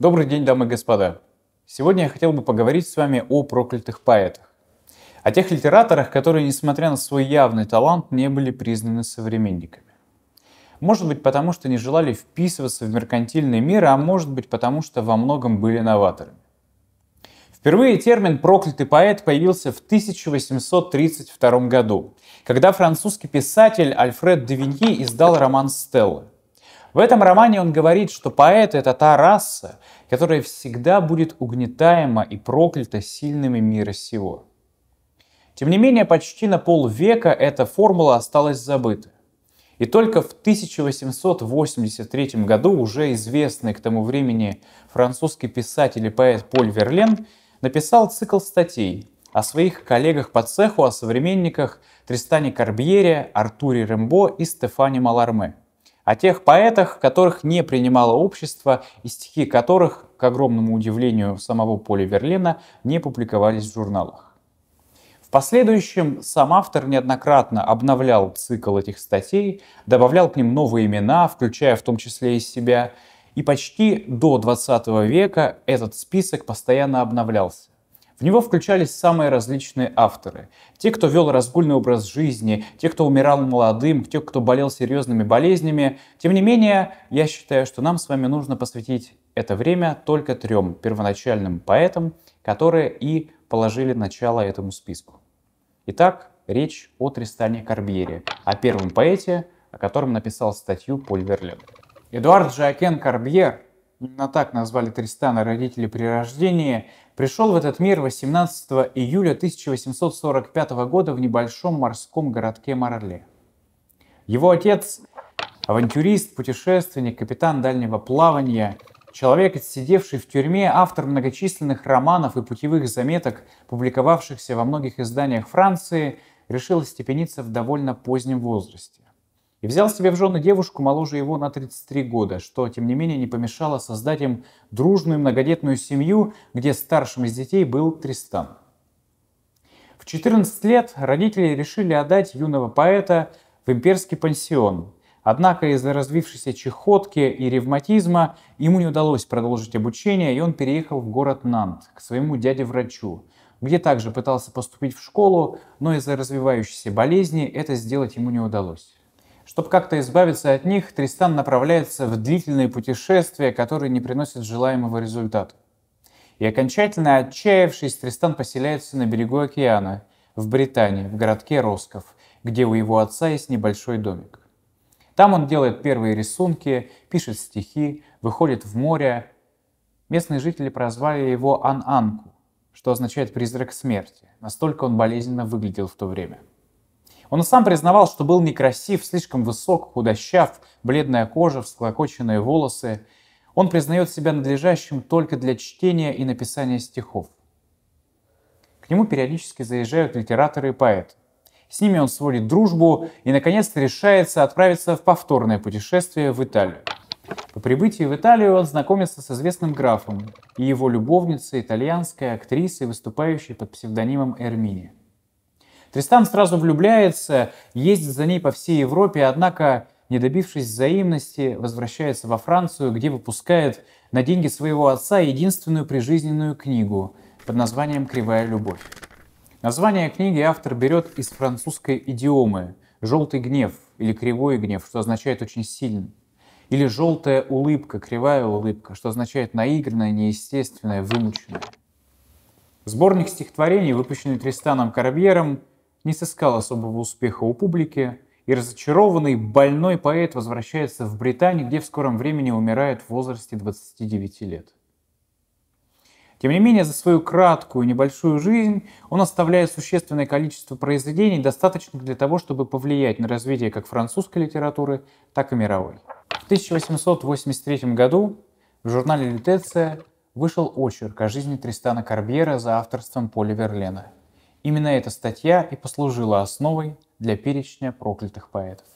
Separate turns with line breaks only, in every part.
Добрый день, дамы и господа. Сегодня я хотел бы поговорить с вами о проклятых поэтах. О тех литераторах, которые, несмотря на свой явный талант, не были признаны современниками. Может быть, потому что не желали вписываться в меркантильный мир, а может быть, потому что во многом были новаторами. Впервые термин «проклятый поэт» появился в 1832 году, когда французский писатель Альфред де Виньи издал роман «Стелла». В этом романе он говорит, что поэт — это та раса, которая всегда будет угнетаема и проклята сильными мира сего. Тем не менее, почти на полвека эта формула осталась забыта. И только в 1883 году уже известный к тому времени французский писатель и поэт Поль Верлен написал цикл статей о своих коллегах по цеху, о современниках Тристане Карбьере, Артуре Рембо и Стефане Маларме – о тех поэтах, которых не принимало общество и стихи которых, к огромному удивлению самого Поля Верлена, не публиковались в журналах. В последующем сам автор неоднократно обновлял цикл этих статей, добавлял к ним новые имена, включая в том числе и себя, и почти до 20 века этот список постоянно обновлялся. В него включались самые различные авторы. Те, кто вел разгульный образ жизни, те, кто умирал молодым, те, кто болел серьезными болезнями. Тем не менее, я считаю, что нам с вами нужно посвятить это время только трем первоначальным поэтам, которые и положили начало этому списку. Итак, речь о Тристане Карбьере, о первом поэте, о котором написал статью Поль Верлен. Эдуард Жакен Карбьер именно так назвали Тристана родители при рождении, пришел в этот мир 18 июля 1845 года в небольшом морском городке Марле. Его отец – авантюрист, путешественник, капитан дальнего плавания, человек, сидевший в тюрьме, автор многочисленных романов и путевых заметок, публиковавшихся во многих изданиях Франции, решил степениться в довольно позднем возрасте и взял себе в жены девушку моложе его на 33 года, что, тем не менее, не помешало создать им дружную многодетную семью, где старшим из детей был Тристан. В 14 лет родители решили отдать юного поэта в имперский пансион. Однако из-за развившейся чехотки и ревматизма ему не удалось продолжить обучение, и он переехал в город Нант к своему дяде-врачу, где также пытался поступить в школу, но из-за развивающейся болезни это сделать ему не удалось. Чтобы как-то избавиться от них, Тристан направляется в длительные путешествия, которые не приносят желаемого результата. И окончательно отчаявшись, Тристан поселяется на берегу океана, в Британии, в городке Росков, где у его отца есть небольшой домик. Там он делает первые рисунки, пишет стихи, выходит в море. Местные жители прозвали его Ан-Анку, что означает «призрак смерти». Настолько он болезненно выглядел в то время – он сам признавал, что был некрасив, слишком высок, худощав, бледная кожа, всклокоченные волосы. Он признает себя надлежащим только для чтения и написания стихов. К нему периодически заезжают литераторы и поэты. С ними он сводит дружбу и, наконец-то, решается отправиться в повторное путешествие в Италию. По прибытии в Италию он знакомится с известным графом и его любовницей, итальянской актрисой, выступающей под псевдонимом Эрмини. Тристан сразу влюбляется, ездит за ней по всей Европе, однако, не добившись взаимности, возвращается во Францию, где выпускает на деньги своего отца единственную прижизненную книгу под названием «Кривая любовь». Название книги автор берет из французской идиомы «желтый гнев» или «кривой гнев», что означает «очень сильный». Или «желтая улыбка», «кривая улыбка», что означает «наигранная», «неестественная», «вымученная». Сборник стихотворений, выпущенный Тристаном Карабьером, не сыскал особого успеха у публики, и разочарованный больной поэт возвращается в Британию, где в скором времени умирает в возрасте 29 лет. Тем не менее, за свою краткую небольшую жизнь он оставляет существенное количество произведений, достаточных для того, чтобы повлиять на развитие как французской литературы, так и мировой. В 1883 году в журнале «Лютеция» вышел очерк о жизни Тристана Карбьера за авторством Поля Верлена – Именно эта статья и послужила основой для перечня проклятых поэтов.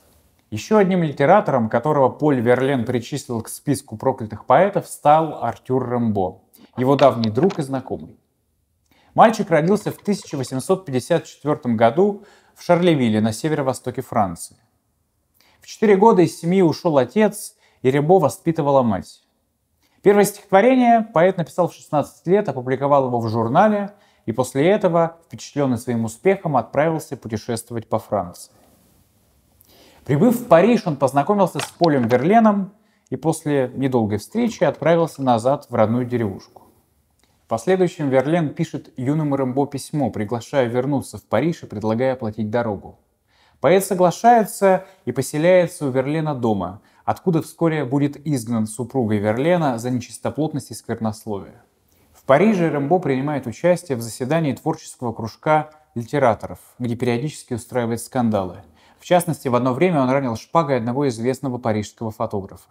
Еще одним литератором, которого Поль Верлен причислил к списку проклятых поэтов, стал Артюр Рембо, его давний друг и знакомый. Мальчик родился в 1854 году в Шарлевиле на северо-востоке Франции. В четыре года из семьи ушел отец, и Рембо воспитывала мать. Первое стихотворение поэт написал в 16 лет, опубликовал его в журнале – и после этого, впечатленный своим успехом, отправился путешествовать по Франции. Прибыв в Париж, он познакомился с Полем Верленом и после недолгой встречи отправился назад в родную деревушку. В последующем Верлен пишет юному Рэмбо письмо, приглашая вернуться в Париж и предлагая платить дорогу. Поэт соглашается и поселяется у Верлена дома, откуда вскоре будет изгнан супругой Верлена за нечистоплотность и сквернословие. Париже Рэмбо принимает участие в заседании творческого кружка литераторов, где периодически устраивает скандалы. В частности, в одно время он ранил шпагой одного известного парижского фотографа.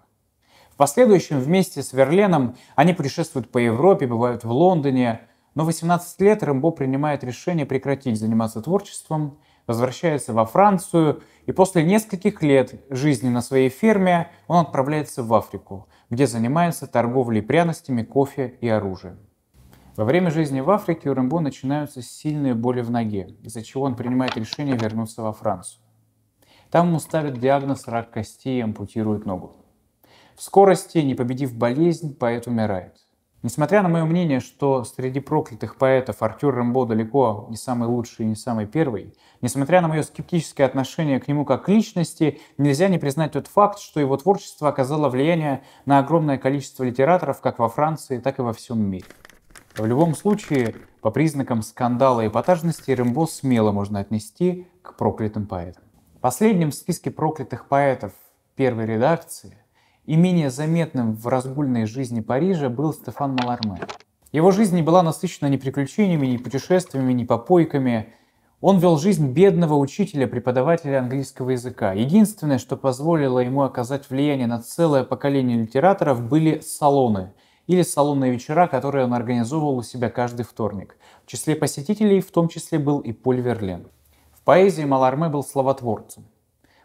В последующем вместе с Верленом они путешествуют по Европе, бывают в Лондоне, но в 18 лет Рэмбо принимает решение прекратить заниматься творчеством, возвращается во Францию, и после нескольких лет жизни на своей ферме он отправляется в Африку, где занимается торговлей пряностями, кофе и оружием. Во время жизни в Африке у Рэмбо начинаются сильные боли в ноге, из-за чего он принимает решение вернуться во Францию. Там ему ставят диагноз рак костей и ампутируют ногу. В скорости, не победив болезнь, поэт умирает. Несмотря на мое мнение, что среди проклятых поэтов Артюр Рэмбо далеко не самый лучший и не самый первый, несмотря на мое скептическое отношение к нему как личности, нельзя не признать тот факт, что его творчество оказало влияние на огромное количество литераторов как во Франции, так и во всем мире. В любом случае, по признакам скандала и эпатажности Рембо смело можно отнести к проклятым поэтам. Последним в списке проклятых поэтов первой редакции и менее заметным в разгульной жизни Парижа был Стефан Маларме. Его жизнь не была насыщена ни приключениями, ни путешествиями, ни попойками. Он вел жизнь бедного учителя, преподавателя английского языка. Единственное, что позволило ему оказать влияние на целое поколение литераторов, были салоны – или салонные вечера, которые он организовывал у себя каждый вторник. В числе посетителей в том числе был и Поль Верлен. В поэзии Маларме был словотворцем.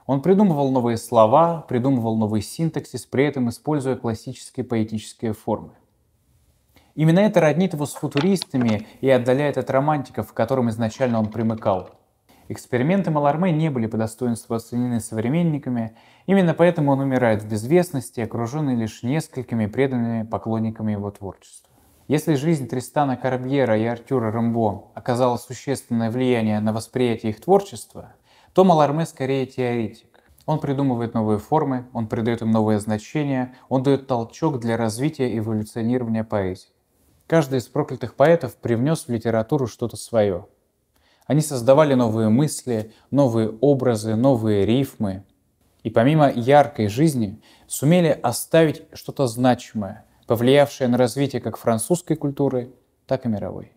Он придумывал новые слова, придумывал новый синтаксис, при этом используя классические поэтические формы. Именно это роднит его с футуристами и отдаляет от романтиков, к которым изначально он примыкал – Эксперименты Маларме не были по достоинству оценены современниками, именно поэтому он умирает в безвестности, окруженный лишь несколькими преданными поклонниками его творчества. Если жизнь Тристана Карбьера и Артюра Рэмбо оказала существенное влияние на восприятие их творчества, то Маларме скорее теоретик. Он придумывает новые формы, он придает им новые значения, он дает толчок для развития эволюционирования поэзии. Каждый из проклятых поэтов привнес в литературу что-то свое – они создавали новые мысли, новые образы, новые рифмы. И помимо яркой жизни сумели оставить что-то значимое, повлиявшее на развитие как французской культуры, так и мировой.